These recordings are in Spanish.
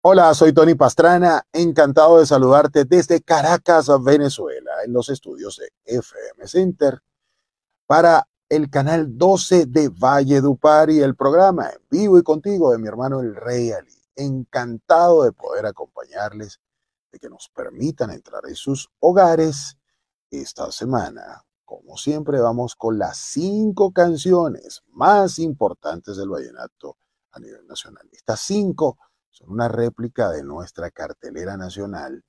Hola, soy Tony Pastrana, encantado de saludarte desde Caracas, Venezuela, en los estudios de FM Center para el canal 12 de Valle Dupar y el programa en vivo y contigo de mi hermano el Rey Ali. Encantado de poder acompañarles, de que nos permitan entrar en sus hogares esta semana. Como siempre, vamos con las cinco canciones más importantes del vallenato a nivel nacional. Estas cinco son una réplica de nuestra cartelera nacional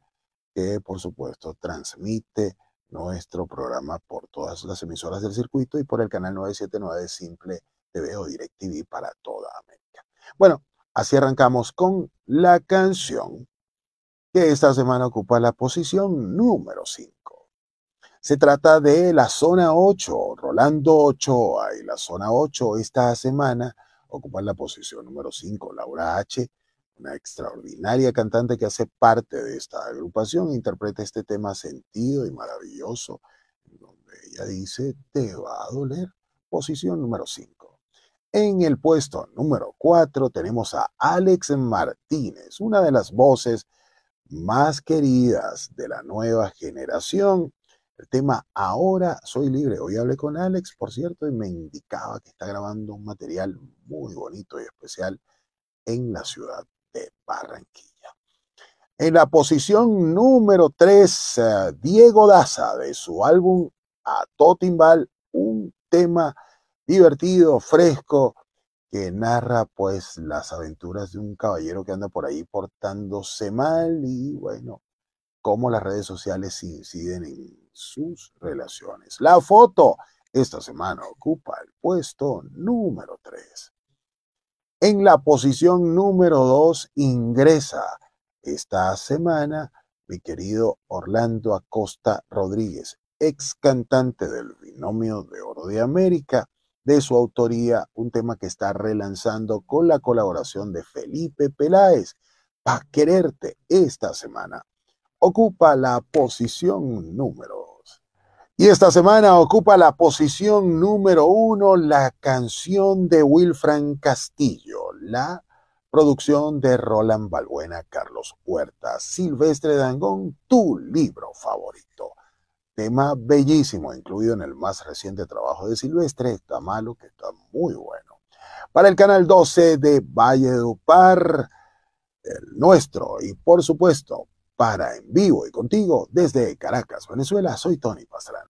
que por supuesto transmite nuestro programa por todas las emisoras del circuito y por el canal 979 Simple TV o DirecTV para toda América. Bueno, así arrancamos con la canción que esta semana ocupa la posición número 5. Se trata de la zona 8, Rolando Ochoa y la zona 8 esta semana ocupa la posición número 5, Laura H una extraordinaria cantante que hace parte de esta agrupación, interpreta este tema sentido y maravilloso, donde ella dice, te va a doler. Posición número 5. En el puesto número 4 tenemos a Alex Martínez, una de las voces más queridas de la nueva generación. El tema Ahora Soy Libre. Hoy hablé con Alex, por cierto, y me indicaba que está grabando un material muy bonito y especial en la ciudad de Barranquilla. En la posición número 3, eh, Diego Daza de su álbum A Totimbal, un tema divertido, fresco, que narra pues las aventuras de un caballero que anda por ahí portándose mal y bueno, cómo las redes sociales inciden en sus relaciones. La foto esta semana ocupa el puesto número 3. En la posición número 2 ingresa esta semana mi querido Orlando Acosta Rodríguez, ex cantante del Binomio de Oro de América, de su autoría, un tema que está relanzando con la colaboración de Felipe Peláez, para Quererte esta semana. Ocupa la posición número y esta semana ocupa la posición número uno la canción de Wilfran Castillo, la producción de Roland Balbuena, Carlos Huerta, Silvestre Dangón, tu libro favorito. Tema bellísimo, incluido en el más reciente trabajo de Silvestre, está malo, que está muy bueno. Para el canal 12 de Valle Valledupar, el nuestro, y por supuesto, para en vivo y contigo desde Caracas, Venezuela, soy Tony Pastrana.